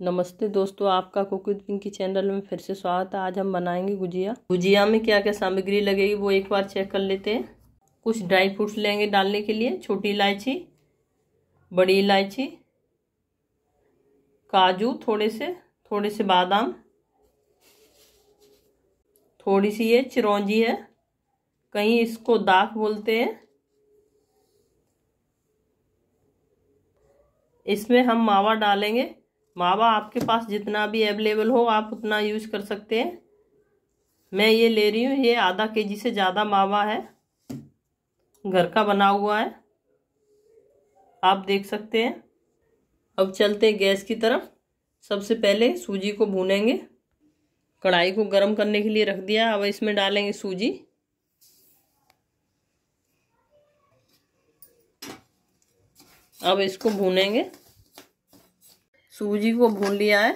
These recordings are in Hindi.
नमस्ते दोस्तों आपका विद पिंकी चैनल में फिर से स्वागत है आज हम बनाएंगे गुजिया गुजिया में क्या क्या सामग्री लगेगी वो एक बार चेक कर लेते हैं कुछ ड्राई फ्रूट्स लेंगे डालने के लिए छोटी इलायची बड़ी इलायची काजू थोड़े से थोड़े से बादाम थोड़ी सी ये चिरौंजी है कहीं इसको दाख बोलते हैं इसमें हम मावा डालेंगे मावा आपके पास जितना भी अवेलेबल हो आप उतना यूज कर सकते हैं मैं ये ले रही हूँ ये आधा के जी से ज़्यादा मावा है घर का बना हुआ है आप देख सकते हैं अब चलते हैं गैस की तरफ सबसे पहले सूजी को भूनेंगे कढ़ाई को गर्म करने के लिए रख दिया अब इसमें डालेंगे सूजी अब इसको भूनेंगे सूजी को भून लिया है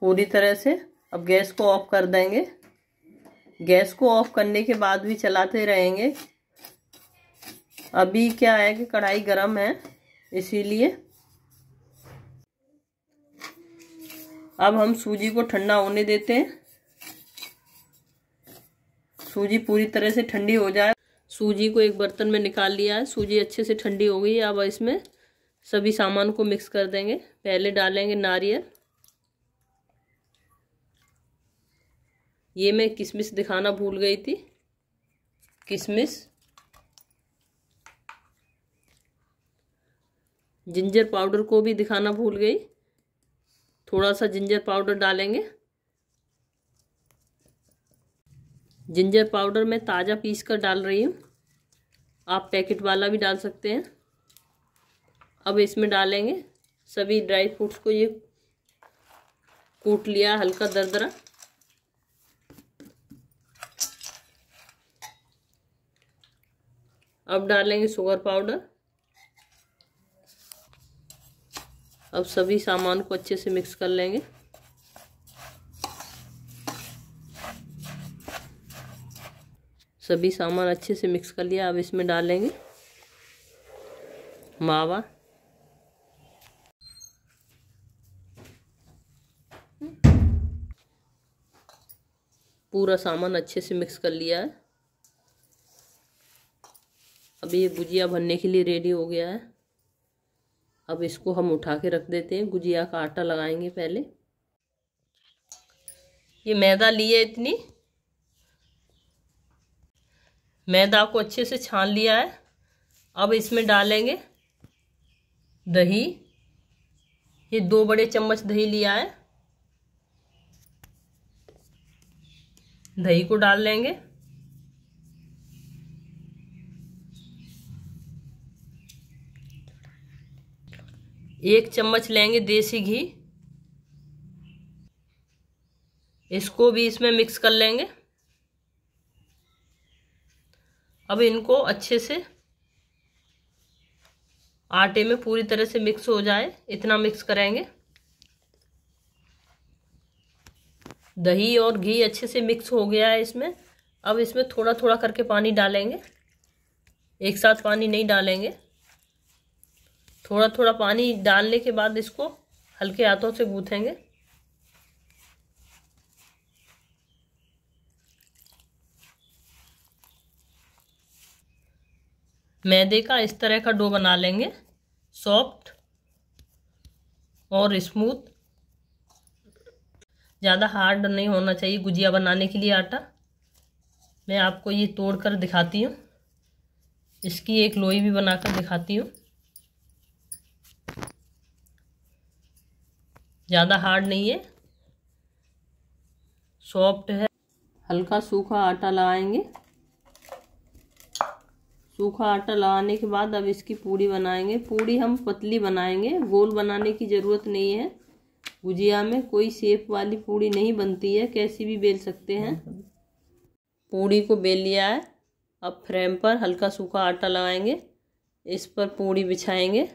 पूरी तरह से अब गैस को ऑफ कर देंगे गैस को ऑफ करने के बाद भी चलाते रहेंगे अभी क्या है कि कढ़ाई गर्म है इसीलिए अब हम सूजी को ठंडा होने देते हैं सूजी पूरी तरह से ठंडी हो जाए सूजी को एक बर्तन में निकाल लिया है सूजी अच्छे से ठंडी हो गई है अब इसमें सभी सामान को मिक्स कर देंगे पहले डालेंगे नारियल ये मैं किशमिश दिखाना भूल गई थी किशमिश जिंजर पाउडर को भी दिखाना भूल गई थोड़ा सा जिंजर पाउडर डालेंगे जिंजर पाउडर मैं ताज़ा पीस कर डाल रही हूँ आप पैकेट वाला भी डाल सकते हैं अब इसमें डालेंगे सभी ड्राई फ्रूट्स को ये कूट लिया हल्का दरदरा अब डालेंगे शुगर पाउडर अब सभी सामान को अच्छे से मिक्स कर लेंगे सभी सामान अच्छे से मिक्स कर लिया अब इसमें डालेंगे मावा पूरा सामान अच्छे से मिक्स कर लिया है अब ये गुजिया भरने के लिए रेडी हो गया है अब इसको हम उठा के रख देते हैं गुजिया का आटा लगाएंगे पहले ये मैदा है इतनी मैदा को अच्छे से छान लिया है अब इसमें डालेंगे दही ये दो बड़े चम्मच दही लिया है दही को डाल लेंगे एक चम्मच लेंगे देसी घी इसको भी इसमें मिक्स कर लेंगे अब इनको अच्छे से आटे में पूरी तरह से मिक्स हो जाए इतना मिक्स करेंगे दही और घी अच्छे से मिक्स हो गया है इसमें अब इसमें थोड़ा थोड़ा करके पानी डालेंगे एक साथ पानी नहीं डालेंगे थोड़ा थोड़ा पानी डालने के बाद इसको हल्के हाथों से गूँथेंगे मैदे का इस तरह का डो बना लेंगे सॉफ्ट और स्मूथ ज़्यादा हार्ड नहीं होना चाहिए गुजिया बनाने के लिए आटा मैं आपको ये तोड़ कर दिखाती हूँ इसकी एक लोई भी बनाकर दिखाती हूँ ज़्यादा हार्ड नहीं है सॉफ्ट है हल्का सूखा आटा लगाएंगे सूखा आटा लगाने के बाद अब इसकी पूड़ी बनाएंगे पूड़ी हम पतली बनाएंगे गोल बनाने की ज़रूरत नहीं है गुजिया में कोई सेफ वाली पूड़ी नहीं बनती है कैसी भी बेल सकते हैं पूड़ी को बेल लिया है अब फ्रेम पर हल्का सूखा आटा लगाएंगे इस पर पूड़ी बिछाएंगे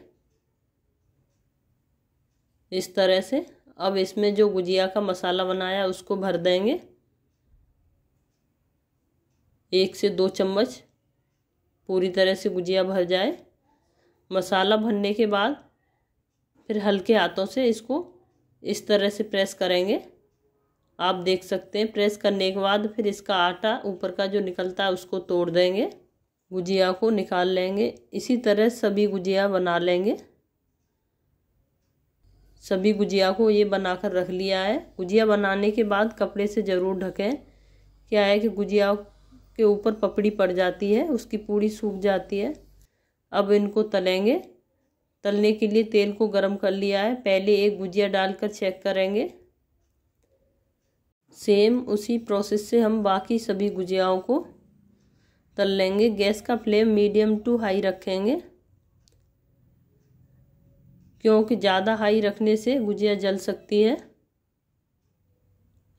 इस तरह से अब इसमें जो गुजिया का मसाला बनाया उसको भर देंगे एक से दो चम्मच पूरी तरह से गुजिया भर जाए मसाला भरने के बाद फिर हल्के हाथों से इसको इस तरह से प्रेस करेंगे आप देख सकते हैं प्रेस करने के बाद फिर इसका आटा ऊपर का जो निकलता है उसको तोड़ देंगे गुजिया को निकाल लेंगे इसी तरह सभी गुजिया बना लेंगे सभी गुजिया को ये बनाकर रख लिया है गुजिया बनाने के बाद कपड़े से ज़रूर ढकें क्या है कि गुजिया के ऊपर पपड़ी पड़ जाती है उसकी पूड़ी सूख जाती है अब इनको तलेंगे तलने के लिए तेल को गर्म कर लिया है पहले एक गुजिया डालकर चेक करेंगे सेम उसी प्रोसेस से हम बाकी सभी गुजियाओं को तल लेंगे गैस का फ्लेम मीडियम टू हाई रखेंगे क्योंकि ज़्यादा हाई रखने से गुजिया जल सकती है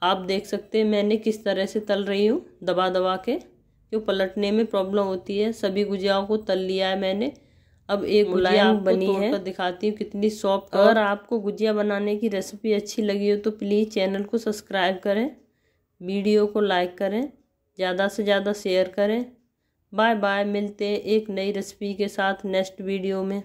आप देख सकते हैं मैंने किस तरह से तल रही हूँ दबा दबा के क्यों पलटने में प्रॉब्लम होती है सभी गुजियाओं को तल लिया है मैंने अब एक गुजिया आपको बनी है दिखाती हूँ कितनी सॉफ्ट अगर आपको गुजिया बनाने की रेसिपी अच्छी लगी हो तो प्लीज़ चैनल को सब्सक्राइब करें वीडियो को लाइक करें ज़्यादा से ज़्यादा शेयर करें बाय बाय मिलते एक नई रेसिपी के साथ नेक्स्ट वीडियो में